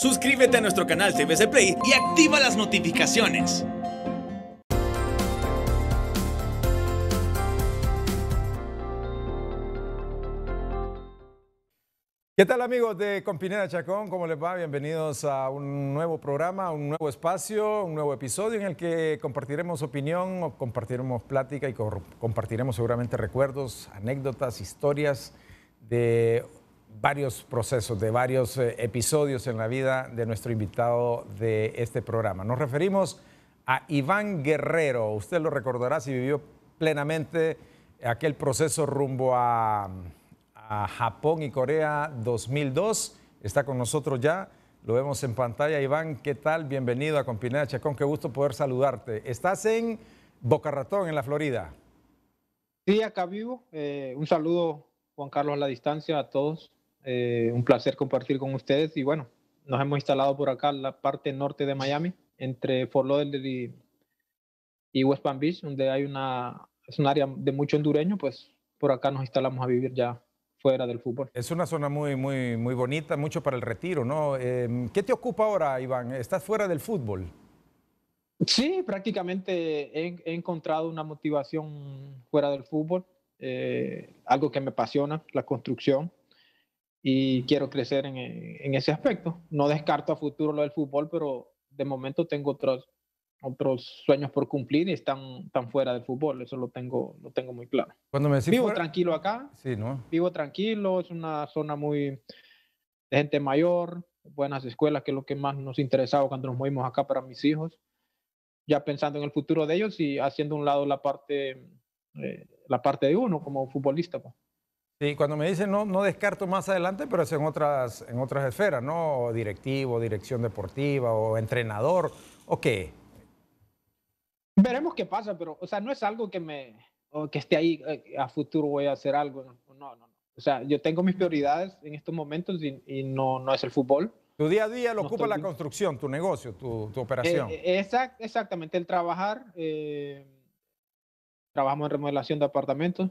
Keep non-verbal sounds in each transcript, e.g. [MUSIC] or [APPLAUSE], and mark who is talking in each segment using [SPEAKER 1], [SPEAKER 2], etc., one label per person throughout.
[SPEAKER 1] Suscríbete a nuestro canal TVC Play y activa las notificaciones. ¿Qué tal amigos de Compinera Chacón? ¿Cómo les va? Bienvenidos a un nuevo programa, un nuevo espacio, un nuevo episodio en el que compartiremos opinión, compartiremos plática y compartiremos seguramente recuerdos, anécdotas, historias de varios procesos, de varios eh, episodios en la vida de nuestro invitado de este programa. Nos referimos a Iván Guerrero. Usted lo recordará si vivió plenamente aquel proceso rumbo a, Japón y Corea 2002. Está con nosotros ya. Lo vemos en pantalla. Iván, ¿qué tal? Bienvenido a Compineda Chacón. Qué gusto poder saludarte. Estás en Boca Ratón, en la Florida.
[SPEAKER 2] Sí, acá vivo. Eh, un saludo, Juan Carlos, a la distancia, a todos. Eh, un placer compartir con ustedes y bueno, nos hemos instalado por acá en la parte norte de Miami, entre Fort Lauderdale y, West Palm Beach, donde hay una, es un área de mucho hondureño, pues por acá nos instalamos a
[SPEAKER 1] vivir ya fuera del fútbol. Es una zona muy, muy, muy bonita, mucho para el retiro, ¿no? Em, ¿Qué te ocupa ahora, Iván? ¿Estás fuera del fútbol? Sí, prácticamente
[SPEAKER 2] he, encontrado una motivación fuera del fútbol, eh, algo que me apasiona, la construcción, y quiero crecer en, eh, en, ese aspecto. No descarto a futuro lo del fútbol, pero de momento tengo otros, otros sueños por cumplir y están, tan fuera del fútbol, eso lo tengo, lo tengo muy claro. vivo tranquilo acá, ¿no? vivo tranquilo, es una zona muy de gente mayor, buenas escuelas, que es lo que más nos interesaba cuando nos movimos acá para mis hijos, ya pensando en el futuro de ellos y haciendo un lado la parte, eh, la parte de uno como futbolista. Pues.
[SPEAKER 1] Sí, cuando me dicen no, no descarto más adelante, pero es en otras, en otras esferas, ¿no? Directivo, dirección deportiva o entrenador, ¿o qué?
[SPEAKER 2] Veremos qué pasa, pero, o sea, no es algo que me, que esté ahí, eh, a futuro voy a hacer algo, no, no, no. O sea, yo tengo mis prioridades en estos momentos y, no, no es el fútbol. Tu día a día lo ocupa la construcción, tu negocio, tu, tu eh, operación. Eh, exactamente, el trabajar, trabajamos en remodelación de apartamentos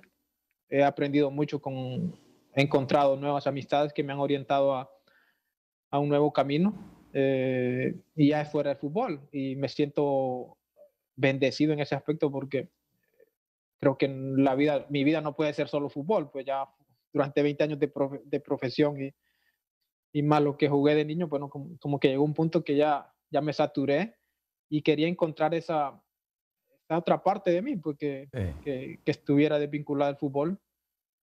[SPEAKER 2] he aprendido mucho con, he encontrado nuevas amistades que me han orientado a, un nuevo camino eh, y ya es fuera del fútbol y me siento bendecido en ese aspecto porque creo que la vida, mi vida no puede ser solo fútbol, pues ya durante 20 años de, profesión y, más lo que jugué de niño, bueno, como, como, que llegó un punto que ya, ya me saturé y quería encontrar esa, otra parte de mí, porque pues, que, estuviera desvinculada del fútbol.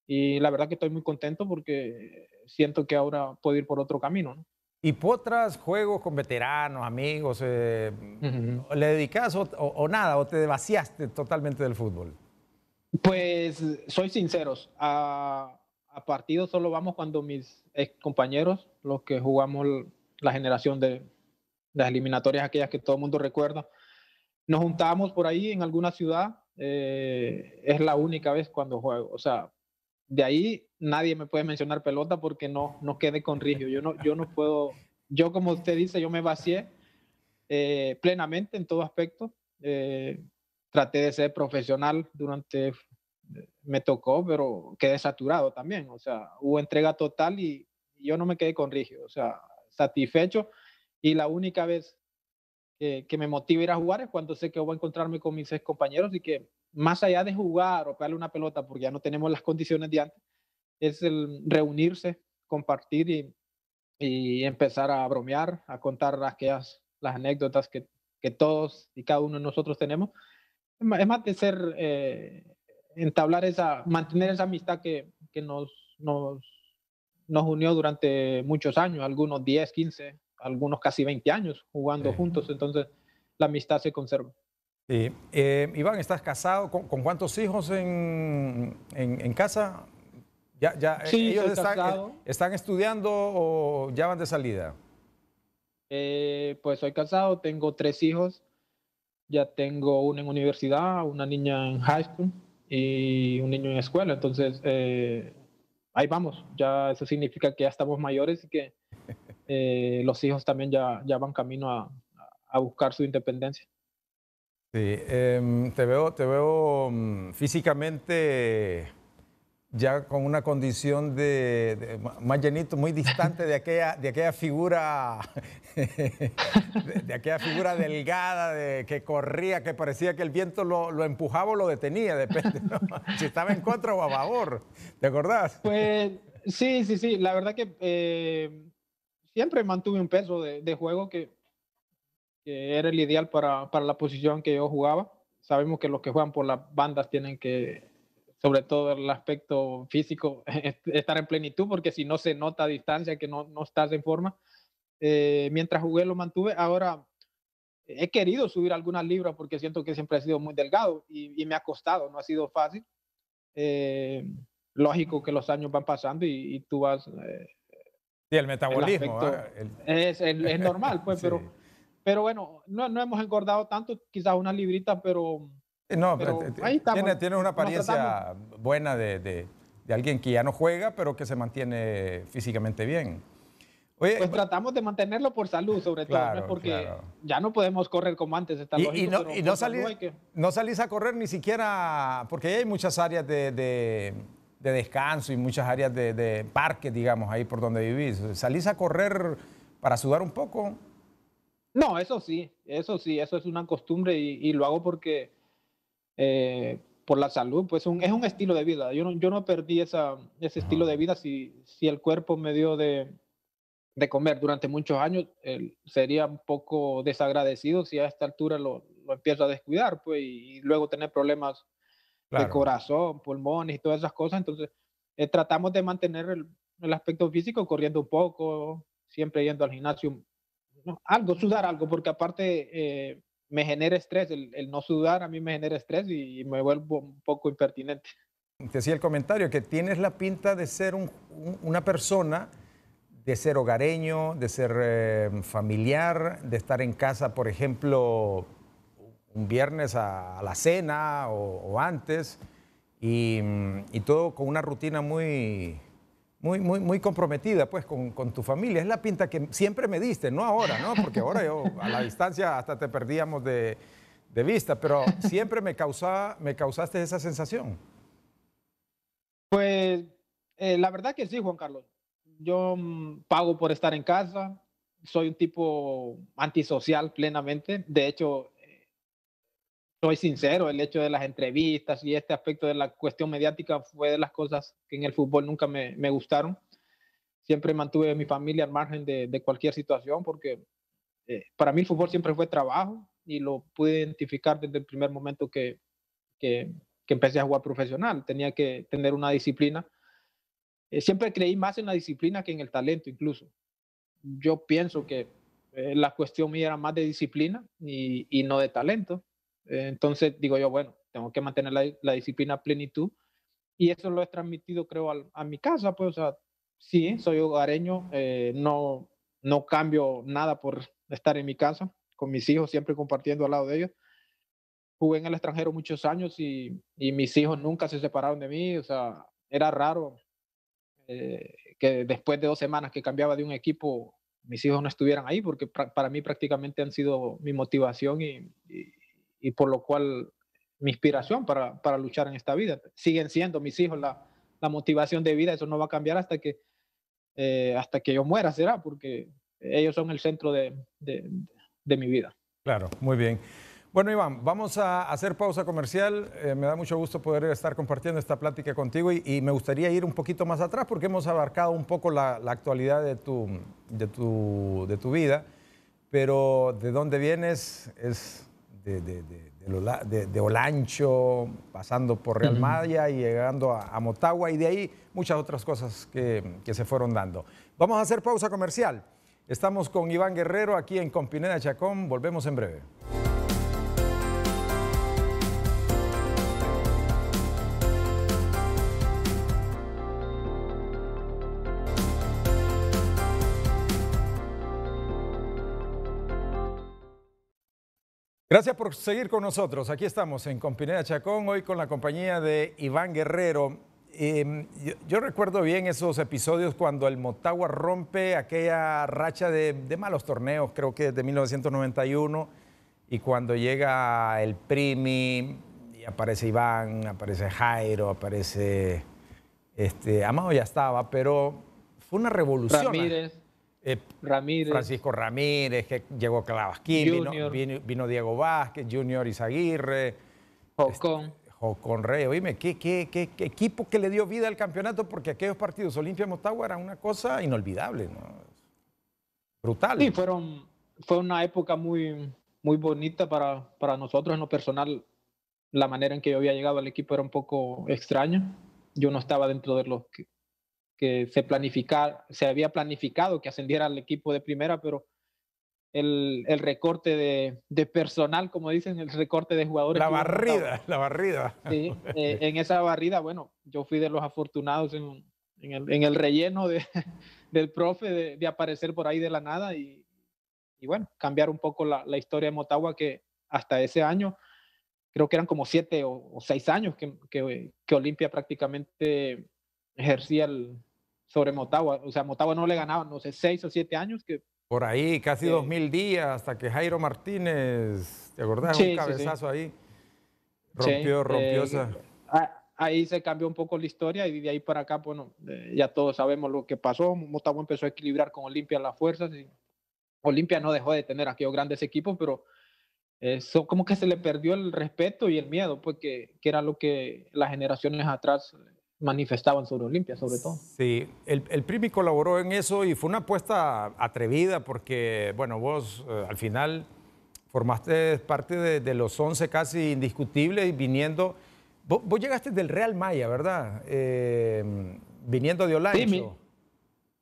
[SPEAKER 2] Y la verdad que estoy muy contento porque siento que ahora puedo ir por otro camino.
[SPEAKER 1] Y por otras, juegos con veteranos, amigos? Eh, ¿Le dedicas o, nada? ¿O te vaciaste totalmente del fútbol?
[SPEAKER 2] Pues soy sinceros, a, a partidos solo vamos cuando mis ex compañeros, los que jugamos la generación de las eliminatorias aquellas que todo el mundo recuerda, nos juntábamos por ahí en alguna ciudad, eh, es la única vez cuando juego. O sea, de ahí nadie me puede mencionar pelota porque no, no quede con Rigio. Yo no, yo no puedo, yo como usted dice, yo me vacié eh, plenamente en todo aspecto. Eh, traté de ser profesional durante, me tocó, pero quedé saturado también. O sea, hubo entrega total y yo no me quedé con Rigio. O sea, satisfecho. Y la única vez que, me motiva ir a jugar es cuando sé que voy a encontrarme con mis seis compañeros y que más allá de jugar o pegarle una pelota, porque ya no tenemos las condiciones de antes, es el reunirse, compartir y, empezar a bromear, a contar las, las anécdotas que, todos y cada uno de nosotros tenemos. Es más de ser, eh, entablar esa, mantener esa amistad que, nos, nos, nos unió durante muchos años, algunos 10, 15, algunos casi 20 años jugando juntos, entonces la amistad se conserva.
[SPEAKER 1] Sí. Eh, Iván, ¿estás casado? ¿Con, cuántos hijos en, casa? Ya, ya, eh, sí, están, eh, están, estudiando o ya van de salida? pues
[SPEAKER 2] soy casado, tengo tres hijos. Ya tengo uno en universidad, una niña en high school y un niño en escuela. Entonces, ahí vamos. Ya eso significa que ya estamos mayores y que eh, los hijos también ya, ya van camino a, buscar su independencia.
[SPEAKER 1] Sí, em, te veo, te veo mm, físicamente ya con una condición de, más llenito, muy distante de aquella, de aquella figura, [LAUGHS] de, aquella figura delgada de, que corría, que parecía que el viento lo, empujaba o lo detenía, depende, [LAUGHS] si estaba en contra o a favor, ¿te acordás? Pues sí, sí, sí, la verdad que eh, siempre mantuve un
[SPEAKER 2] peso de, juego que, era el ideal para, la posición que yo jugaba. Sabemos que los que juegan por las bandas tienen que, sobre todo el aspecto físico, [LAUGHS] estar en plenitud, porque si no se nota a distancia que no, no estás en forma. Eh, mientras jugué lo mantuve. Ahora he querido subir algunas libras porque siento que siempre he sido muy delgado y, me ha costado, no ha sido fácil. Eh, lógico que los años van pasando y, tú vas eh,
[SPEAKER 1] y el metabolismo.
[SPEAKER 2] Es, normal, [LAUGHS] pues, pero, pero bueno, no, no, hemos engordado tanto, quizás una librita, pero...
[SPEAKER 1] Eh, no, pero, eh, eh, ahí estamos, tiene, una apariencia buena de, alguien que ya no juega, pero que se mantiene físicamente bien. pues tratamos de mantenerlo por salud, sobre todo, pues, porque
[SPEAKER 2] ya no podemos correr
[SPEAKER 1] como antes. Está y, no, salís, a correr ni siquiera, porque hay muchas áreas de de descanso y muchas áreas de, de parques, digamos, ahí por donde vivís. ¿Salís a correr para sudar un poco?
[SPEAKER 2] No, eso sí, eso sí, eso es una costumbre y, lo hago porque eh, por la salud, pues es un estilo de vida. Yo no, yo no perdí ese estilo de vida si, si el cuerpo me dio de, comer durante muchos años, sería un poco desagradecido si a esta altura lo, lo empiezo a descuidar, pues, y luego tener problemas de corazón, pulmones y todas esas cosas. Entonces, eh, tratamos de mantener el, aspecto físico corriendo un poco, siempre yendo al gimnasio, algo, sudar algo, porque aparte eh, me genera estrés, el, no sudar a mí me genera estrés y, me vuelvo un poco impertinente.
[SPEAKER 1] Te decía el comentario que tienes la pinta de ser una persona, de ser hogareño, de ser eh, familiar, de estar en casa, por ejemplo, un viernes a, la cena o, antes, mm, y, todo con una rutina muy, muy, muy, muy comprometida pues con, tu familia. Es la pinta que siempre me diste, no ahora, ¿no? Porque ahora yo a la distancia hasta te perdíamos de, vista, pero siempre me, me causaste esa sensación. Pues
[SPEAKER 2] eh, la verdad que sí, Juan Carlos. Yo mm, pago por estar en casa, soy un tipo antisocial plenamente. De hecho, soy sincero, el hecho de las entrevistas y este aspecto de la cuestión mediática fue de las cosas que en el fútbol nunca me, gustaron. Siempre mantuve a mi familia al margen de, cualquier situación porque eh, para mí el fútbol siempre fue trabajo y lo pude identificar desde el primer momento que, que, empecé a jugar profesional. Tenía que tener una disciplina. Eh, siempre creí más en la disciplina que en el talento incluso. Yo pienso que eh, la cuestión mía era más de disciplina y no de talento entonces digo yo, bueno, tengo que mantener la, disciplina a plenitud y eso lo he transmitido creo a, mi casa, pues o sea, sí, soy hogareño, eh, no, no cambio nada por estar en mi casa, con mis hijos siempre compartiendo al lado de ellos. Jugué en el extranjero muchos años y, mis hijos nunca se separaron de mí, o sea, era raro eh, que después de dos semanas que cambiaba de un equipo, mis hijos no estuvieran ahí, porque para mí prácticamente han sido mi motivación y y por lo cual mi inspiración para, para, luchar en esta vida. Siguen siendo mis hijos la, la motivación de vida, eso no va a cambiar hasta que, eh, hasta que yo muera, será, porque ellos son el
[SPEAKER 1] centro de, de, mi vida. Claro, muy bien. Bueno, Iván, vamos a hacer pausa comercial. Eh, me da mucho gusto poder estar compartiendo esta plática contigo y, me gustaría ir un poquito más atrás porque hemos abarcado un poco la, la actualidad de tu, de, tu, de tu vida, pero de dónde vienes es de, de, Olancho, pasando por Real y llegando a, Motagua y de ahí muchas otras cosas que, que, se fueron dando. Vamos a hacer pausa comercial. Estamos con Iván Guerrero aquí en Compineda Chacón. Volvemos en breve. Gracias por seguir con nosotros. Aquí estamos en Compineda Chacón, hoy con la compañía de Iván Guerrero. Em, yo, recuerdo bien esos episodios cuando el Motagua rompe aquella racha de, malos torneos, creo que desde 1991, y cuando llega el Primi, y aparece Iván, aparece Jairo, aparece... Este, Amado ya estaba, pero fue una revolución. Eh, Francisco Ramírez, que llegó Clavasquín, vino, Diego Vázquez, Junior Izaguirre. Jocón. Este, Jocón Rey, oíme, ¿qué, qué, qué, equipo que le dio vida al campeonato, porque aquellos partidos Olimpia-Motagua eran una cosa inolvidable, Brutal. Sí,
[SPEAKER 2] fueron, fue una época muy, muy bonita para, para nosotros en lo personal. La manera en que yo había llegado al equipo era un poco extraña. Yo no estaba dentro de los que, que se, planificar, se había planificado que ascendiera al equipo de primera, pero el, recorte de, personal, como dicen, el recorte de jugadores. La barrida,
[SPEAKER 1] la barrida.
[SPEAKER 2] Sí, [LAUGHS] eh, en esa barrida, bueno, yo fui de los afortunados en, el, relleno de, [LAUGHS] del profe de, aparecer por ahí de la nada y, bueno, cambiar un poco la, historia de Motagua que hasta ese año, creo que eran como siete o, seis años que, que, que Olimpia prácticamente ejercía el, sobre Motagua. O sea, Motagua no le ganaba, no sé, seis o siete años que...
[SPEAKER 1] Por ahí, casi eh, dos mil días, hasta que Jairo Martínez, ¿te acordás? Sí, un cabezazo
[SPEAKER 2] ahí. Rompió, eh, rompió Ahí se cambió un poco la historia y de ahí para acá, bueno, eh, ya todos sabemos lo que pasó. Motagua empezó a equilibrar con Olimpia las fuerzas y Olimpia no dejó de tener aquellos grandes equipos, pero eso como que se le perdió el respeto y el miedo, porque pues, que era lo que las generaciones atrás
[SPEAKER 1] manifestaban sobre Olimpia, sobre todo. Sí, el, el, Primi colaboró en eso y fue una apuesta atrevida porque, bueno, vos eh, al final formaste parte de, los 11 casi indiscutibles y viniendo, vos, llegaste del Real Maya, ¿verdad? Eh, viniendo de Olancho. Sí,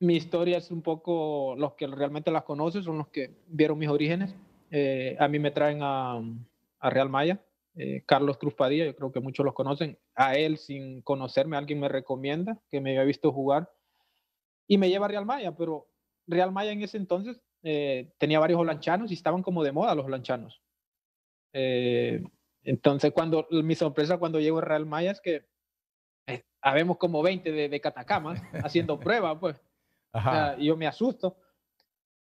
[SPEAKER 1] mi, historia es un poco, los que realmente las conocen son
[SPEAKER 2] los que vieron mis orígenes. Eh, a mí me traen a, a Real Maya. Carlos Cruz Padilla, yo creo que muchos los conocen, a él sin conocerme, alguien me recomienda que me había visto jugar y me lleva a Real Maya, pero Real Maya en ese entonces eh, tenía varios holanchanos y estaban como de moda los holanchanos. Eh, entonces, cuando mi sorpresa cuando llego a Real Maya es que eh, habemos como 20 de, catacamas [LAUGHS] haciendo pruebas, pues. yo me asusto.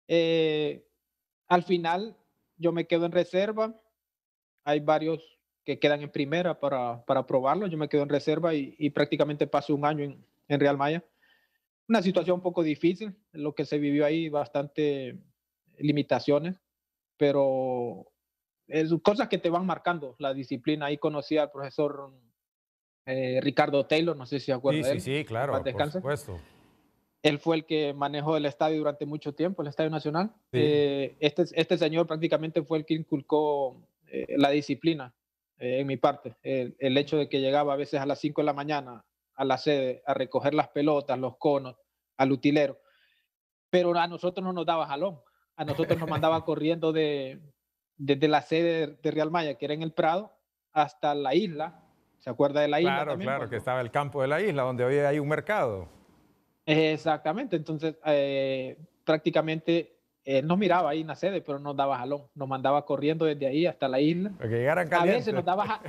[SPEAKER 2] al final, yo me quedo en reserva. Hay varios que quedan en primera para, para probarlo. Yo me quedo en reserva y, prácticamente paso un año en, Real Maya. Una situación un poco difícil, lo que se vivió ahí, bastante limitaciones, pero es, cosas que te van marcando la disciplina. Ahí conocí al profesor eh, Ricardo Taylor, no sé si se sí, él. Sí,
[SPEAKER 1] claro, por supuesto.
[SPEAKER 2] Él fue el que manejó el estadio durante mucho tiempo, el Estadio Nacional. Eh, este, este señor prácticamente fue el que inculcó eh, la disciplina eh, en mi parte. El, hecho de que llegaba a veces a las 5 de la mañana a la sede a recoger las pelotas, los conos, al utilero. Pero a nosotros no nos daba jalón. A nosotros nos mandaba [LAUGHS] corriendo de, desde la sede de, realmaya Real que era en el Prado, hasta la isla. ¿Se acuerda de la isla? Claro, claro, que
[SPEAKER 1] estaba el campo de la isla, donde hoy hay un mercado.
[SPEAKER 2] Exactamente. Entonces, eh, prácticamente él nos miraba ahí en la sede, pero nos daba jalón, nos mandaba corriendo desde ahí hasta la isla.
[SPEAKER 1] A veces nos daba,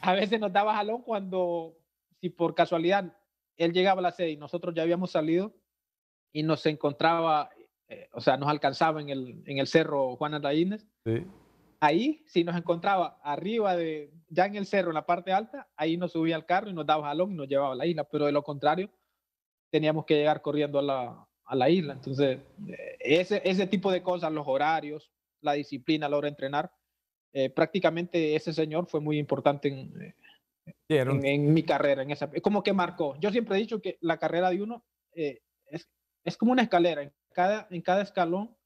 [SPEAKER 2] a veces nos jalón cuando, si por casualidad él llegaba a la sede y nosotros ya habíamos salido y nos encontraba, eh, o sea, nos alcanzaba en el, en el cerro Juan Andraínez. Ahí, si nos encontraba arriba de, ya en el cerro, en la parte alta, ahí nos subía al carro y nos daba jalón y nos llevaba a la isla, pero de lo contrario, teníamos que llegar corriendo a la, a la isla. Entonces, eh, ese, ese tipo de cosas, los horarios, la disciplina a la hora de entrenar, eh, prácticamente ese señor fue muy importante en, eh, en, mi carrera. En esa, como que marcó. Yo siempre he dicho que la carrera de uno es, como una escalera. En cada, en cada escalón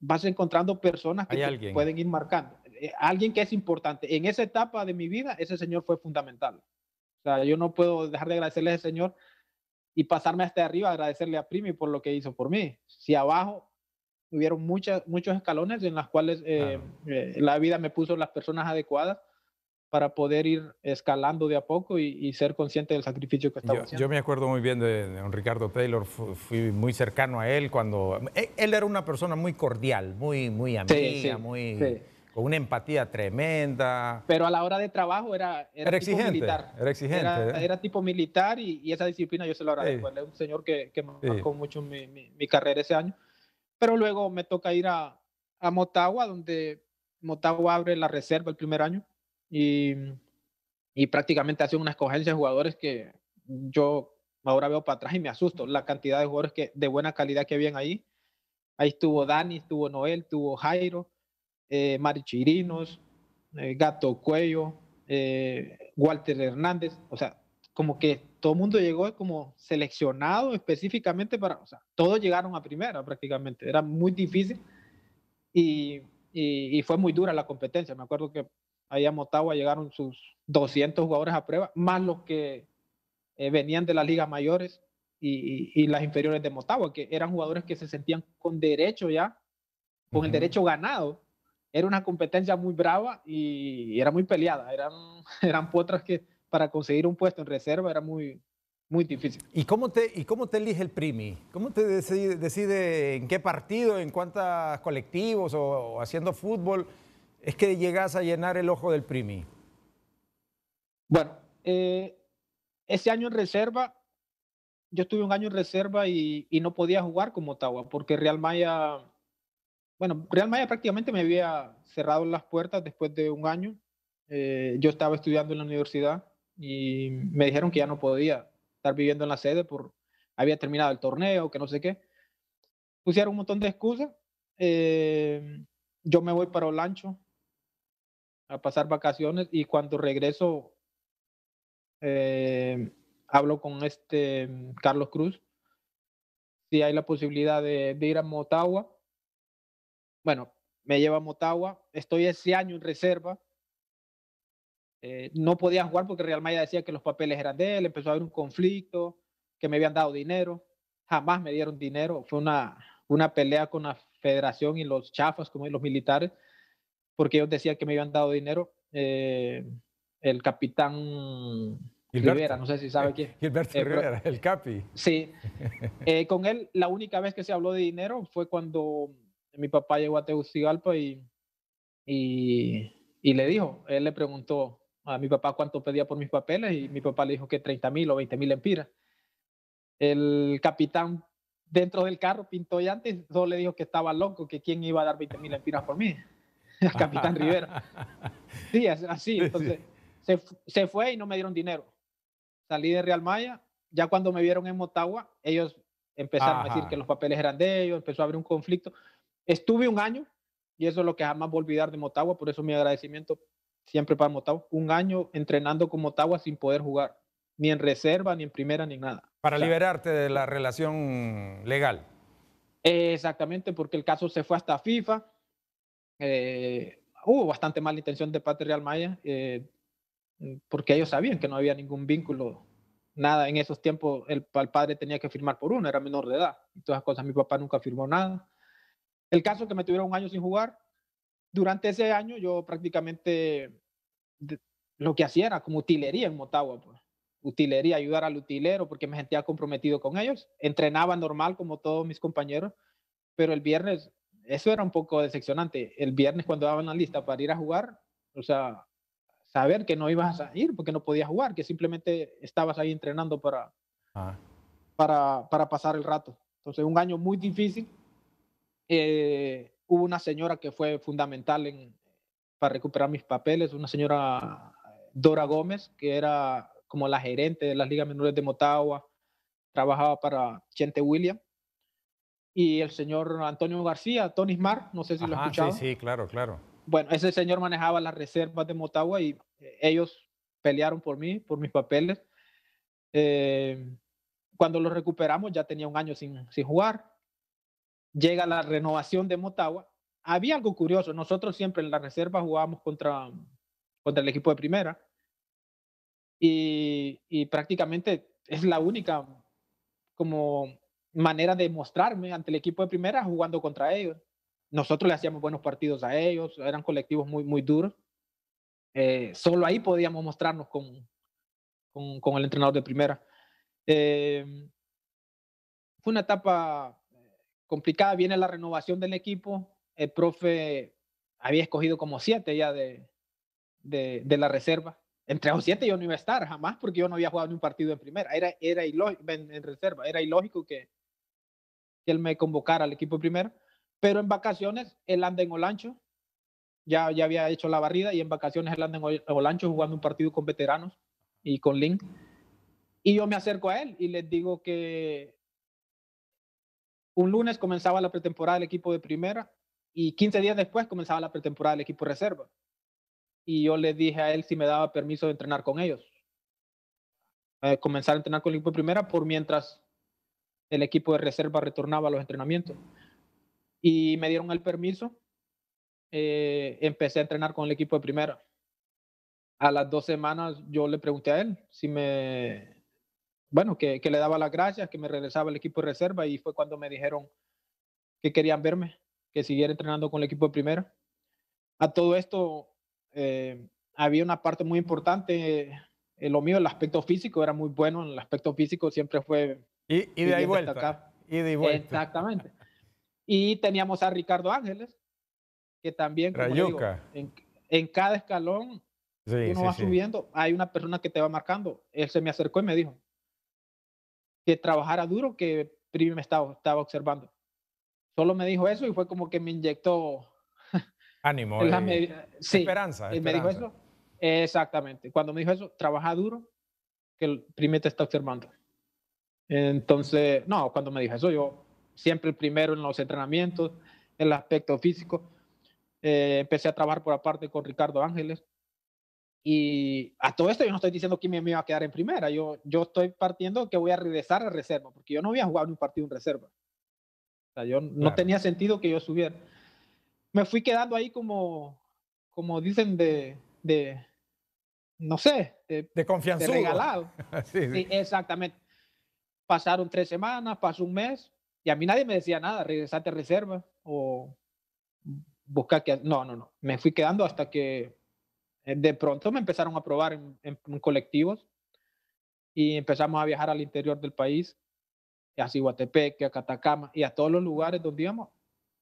[SPEAKER 2] vas encontrando personas que pueden ir marcando. alguien que es importante. En esa etapa de mi vida, ese señor fue fundamental. O sea, yo no puedo dejar de agradecerle a ese señor y pasarme hasta arriba, agradecerle a Primi por lo que hizo por mí. Si abajo hubieron muchas, muchos escalones en los cuales eh, eh, la vida me puso las personas adecuadas para poder ir escalando de a poco y, ser consciente del sacrificio que estaba haciendo.
[SPEAKER 1] Yo me acuerdo muy bien de, de Ricardo Taylor, fui, muy cercano a él cuando... E, él, era una persona muy cordial, muy, muy amiga, muy con una empatía tremenda. Pero a la
[SPEAKER 2] hora de trabajo era, era, exigente, militar. Era exigente. Era, ¿eh?
[SPEAKER 1] tipo militar y, esa disciplina
[SPEAKER 2] yo se lo agradezco. Sí. un señor que, que marcó mucho mi, mi, carrera ese año. Pero luego me toca ir a, a, Motagua, donde Motagua abre la reserva el primer año y, y prácticamente hace una escogencia de jugadores que yo ahora veo para atrás y me asusto la cantidad de jugadores que, de buena calidad que habían ahí. Ahí estuvo Dani, estuvo Noel, estuvo Jairo eh, Mari Chirinos, eh, Gato Cuello, eh, Walter Hernández, o sea, como que todo el mundo llegó como seleccionado específicamente para, o sea, todos llegaron a primera prácticamente, era muy difícil y, fue muy dura la competencia, me acuerdo que ahí a Motagua llegaron sus 200 jugadores a prueba, más los que venían de las ligas mayores y, las inferiores de Motagua, que eran jugadores que se sentían con derecho ya, con el derecho ganado era una competencia muy brava y, era muy peleada. Eran, [LAUGHS] eran potras que para conseguir un puesto en reserva era muy, muy difícil.
[SPEAKER 1] ¿Y cómo te, y cómo te elige el Primi? ¿Cómo te decide, en qué partido, en cuántos colectivos o, haciendo fútbol es que llegas a llenar el ojo del Primi? Bueno, eh, ese año en reserva,
[SPEAKER 2] yo estuve un año en reserva y, y no podía jugar como Ottawa porque Real Maya bueno, Real Maya prácticamente me había cerrado las puertas después de un año. Eh, yo estaba estudiando en la universidad y me dijeron que ya no podía estar viviendo en la sede por había terminado el torneo, que no sé qué. Pusieron un montón de excusas. Eh, yo me voy para Olancho a pasar vacaciones y cuando regreso eh, hablo con este mm, Carlos Cruz si hay la posibilidad de, de ir a Motagua bueno, me lleva a Motagua, estoy ese año en reserva. Eh, no podía jugar porque Real Maya decía que los papeles eran de él, empezó a haber un conflicto, que me habían dado dinero, jamás me dieron dinero, fue una, una pelea con la federación y los chafas, como los militares, porque ellos decían que me habían dado dinero. Eh, el capitán Gilberto, Rivera, no sé si sabe quién. Gilberto eh, el Capi. Sí. [LAUGHS] con él, la única vez que se habló de dinero fue cuando mi papá llegó a Tegucigalpa y, y, le dijo, él le preguntó a mi papá cuánto pedía por mis papeles y mi papá le dijo que 30 mil o 20 mil empiras. El capitán dentro del carro pintó y antes solo le dijo que estaba loco, que quién iba a dar 20 mil empiras por mí.
[SPEAKER 1] [LAUGHS] El capitán Rivera. [LAUGHS]
[SPEAKER 2] Sí, así. Entonces se, fue y no me dieron dinero. Salí de Real Maya. Ya cuando me vieron en Motagua, ellos empezaron a decir que los papeles eran de ellos, empezó a haber un conflicto. Estuve un año y eso es lo que jamás voy a olvidar de Motagua, por eso mi agradecimiento siempre para Motagua. Un año entrenando con Motagua sin poder jugar, ni en reserva, ni en primera, ni nada.
[SPEAKER 1] Para liberarte de la relación
[SPEAKER 2] legal. Exactamente, porque el caso se fue hasta FIFA. Eh, hubo bastante mala intención de parte Maya, eh, porque ellos sabían que no había ningún vínculo, nada. En esos tiempos el, el, padre tenía que firmar por uno, era menor de edad. Y todas las cosas, mi papá nunca firmó nada. El caso que me tuvieron un año sin jugar, durante ese año yo prácticamente lo que hacía era como utilería en Motagua, pues. utilería, ayudar al utilero porque me sentía comprometido con ellos. Entrenaba normal como todos mis compañeros, pero el viernes, eso era un poco decepcionante. El viernes cuando daban la lista para ir a jugar, o sea, saber que no ibas a ir porque no podías jugar, que simplemente estabas ahí entrenando para, ah. para, para pasar el rato. Entonces, un año muy difícil eh, hubo una señora que fue fundamental para recuperar mis papeles, una señora Dora Gómez, que era como la gerente de las ligas menores de Motagua, trabajaba para Chente William. Y el señor Antonio García, Tony Smart, no sé si lo han escuchado. Sí, sí,
[SPEAKER 1] claro, claro.
[SPEAKER 2] Bueno, ese señor manejaba las reservas de Motagua y eh, ellos pelearon por mí, por mis papeles. Eh, cuando lo recuperamos ya tenía un año sin, sin jugar llega la renovación de Motagua. Había algo curioso, nosotros siempre en la reserva jugábamos contra, el equipo de primera y, prácticamente es la única como manera de mostrarme ante el equipo de primera jugando contra ellos. Nosotros le hacíamos buenos partidos a ellos, eran colectivos muy, muy duros. Eh, solo ahí podíamos mostrarnos con, con, el entrenador de primera. Eh, fue una etapa complicada. Viene la renovación del equipo. El profe había escogido como siete ya de, la reserva. Entre los siete yo no iba a estar jamás porque yo no había jugado ni un partido en primera. Era, era ilógico, en, reserva, era ilógico que, él me convocara al equipo primero. Pero en vacaciones él anda en Olancho, ya, ya había hecho la barrida y en vacaciones él anda en Olancho jugando un partido con veteranos y con Link. Y yo me acerco a él y les digo que un lunes comenzaba la pretemporada del equipo de primera y 15 días después comenzaba la pretemporada del equipo reserva. Y yo le dije a él si me daba permiso de entrenar con ellos. Eh, comenzar a entrenar con el equipo de primera por mientras el equipo de reserva retornaba a los entrenamientos. Y me dieron el permiso. Eh, empecé a entrenar con el equipo de primera. A las dos semanas yo le pregunté a él si me, bueno, que, le daba las gracias, que me regresaba al equipo de reserva y fue cuando me dijeron que querían verme, que siguiera entrenando con el equipo de primera. A todo esto eh, había una parte muy importante, eh, lo mío, el aspecto físico era muy bueno, el aspecto físico siempre
[SPEAKER 1] fue... Y, de ahí vuelta. Y de ahí vuelta.
[SPEAKER 2] Exactamente. Y teníamos a Ricardo Ángeles, que también, como digo, en, cada escalón
[SPEAKER 1] sí, uno va subiendo,
[SPEAKER 2] hay una persona que te va marcando. Él se me acercó y me dijo, que trabajara duro que primero me estaba, estaba observando. Solo me dijo eso y fue como que me inyectó
[SPEAKER 1] [LAUGHS] ánimo, la
[SPEAKER 2] esperanza. y me dijo eso. Exactamente. Cuando me dijo eso, trabaja duro, que el te está observando. Entonces, no, cuando me dijo eso, yo siempre el primero en los entrenamientos, en el aspecto físico. Eh, empecé a trabajar por aparte con Ricardo Ángeles, y a todo esto yo no estoy diciendo que me, iba a quedar en primera, yo, yo estoy partiendo que voy a regresar a reserva, porque yo no voy a jugar un partido en reserva. O sea, yo no tenía sentido que yo subiera. Me fui quedando ahí como, como dicen, de, de no sé, de, confianza. regalado. [LAUGHS] sí, exactamente. Pasaron tres semanas, pasó un mes, y a mí nadie me decía nada, regresate a reserva o buscar que... No, no, no. Me fui quedando hasta que eh, de pronto me empezaron a probar en, colectivos y empezamos a viajar al interior del país, a Cihuatepec, a Catacama y a todos los lugares donde íbamos,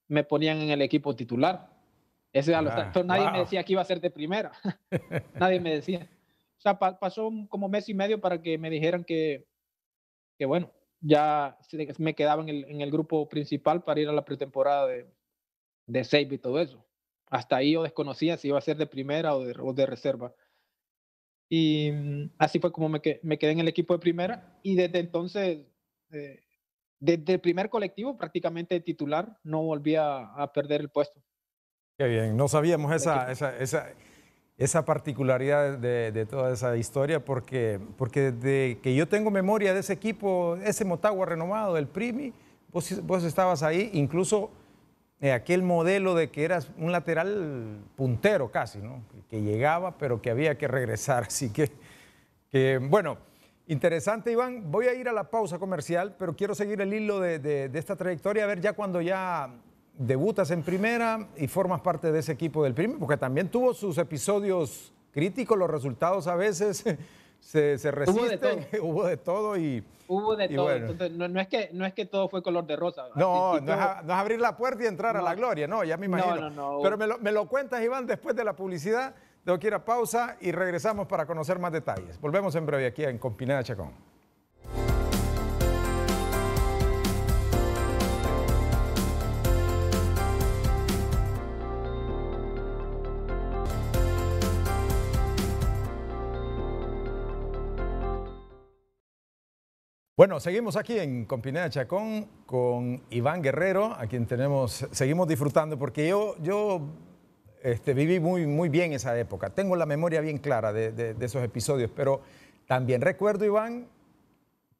[SPEAKER 2] me ponían en el equipo titular. Ese ah, nadie me decía que iba a ser de primera. [LAUGHS] nadie me decía. O sea, pasó como mes y medio para que me dijeran que, bueno, ya me quedaba en el, grupo principal para ir a la pretemporada de, de y todo eso. Hasta ahí yo desconocía si iba a ser de primera o de, de reserva. Y mm, así fue como me, me quedé en el equipo de primera y desde entonces, eh, desde el primer colectivo prácticamente titular, no volví a,
[SPEAKER 1] perder el puesto. Qué bien, no sabíamos esa, esa, esa, particularidad de, toda esa historia, porque, porque desde que yo tengo memoria de ese equipo, ese Motagua renomado, el Primi, vos, vos estabas ahí, incluso eh, aquel modelo de que eras un lateral puntero casi, ¿no? que llegaba pero que había que regresar. [LAUGHS] Así que, bueno, interesante Iván, voy a ir a la pausa comercial, pero quiero seguir el hilo de, de esta trayectoria, a ver ya cuando ya debutas en primera y formas parte de ese equipo del primer, porque también tuvo sus episodios críticos, los resultados a veces [LAUGHS] se, se hubo de todo, [LAUGHS] hubo de todo y... Hubo de todo, entonces
[SPEAKER 2] no, es que, no es que todo fue color de rosa. No, no es,
[SPEAKER 1] no es, abrir la puerta y entrar a la gloria, no, ya me imagino. Pero me lo, me lo cuentas, Iván, después de la publicidad, tengo que ir a pausa y regresamos para conocer más detalles. Volvemos en breve aquí en Compinada Chacón. Bueno, seguimos aquí en de Chacón con Iván Guerrero, a quien tenemos, seguimos disfrutando, porque yo, yo este, viví muy, muy bien esa época. Tengo la memoria bien clara de, esos episodios, pero también recuerdo, Iván,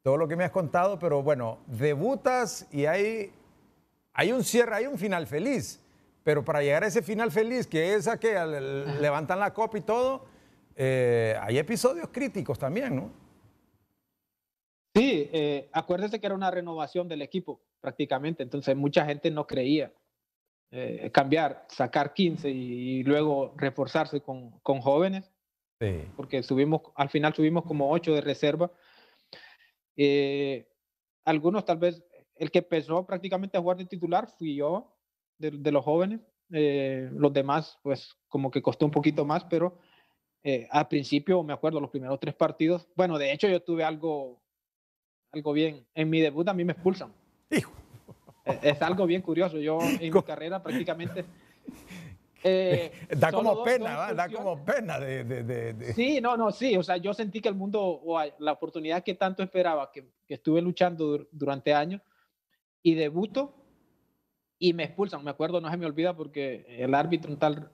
[SPEAKER 1] todo lo que me has contado, pero bueno, debutas y hay, hay un cierre, hay un final feliz, pero para llegar a ese final feliz, que es aquel levantan la copa y todo, eh, hay episodios críticos también, ¿no? Sí, eh,
[SPEAKER 2] acuérdese que era una renovación del equipo prácticamente, entonces mucha gente no creía eh, cambiar, sacar 15 y, luego reforzarse con, con jóvenes, sí. porque subimos, al final subimos como 8 de reserva. Eh, algunos tal vez, el que empezó prácticamente a jugar de titular fui yo, de, de los jóvenes, eh, los demás pues como que costó un poquito más, pero al principio me acuerdo los primeros tres partidos, bueno, de hecho yo tuve algo algo bien. En mi debut a mí me expulsan. Eh, es, algo bien curioso. Yo en mi carrera prácticamente... [LAUGHS] Eh, eh, da, como pena, da
[SPEAKER 1] como pena, de...
[SPEAKER 2] Sí, no, no, sí. O sea, yo sentí que el mundo, o la oportunidad que tanto esperaba, que, estuve luchando durante años, y debuto y me expulsan. Me acuerdo, no se me olvida porque el árbitro, un tal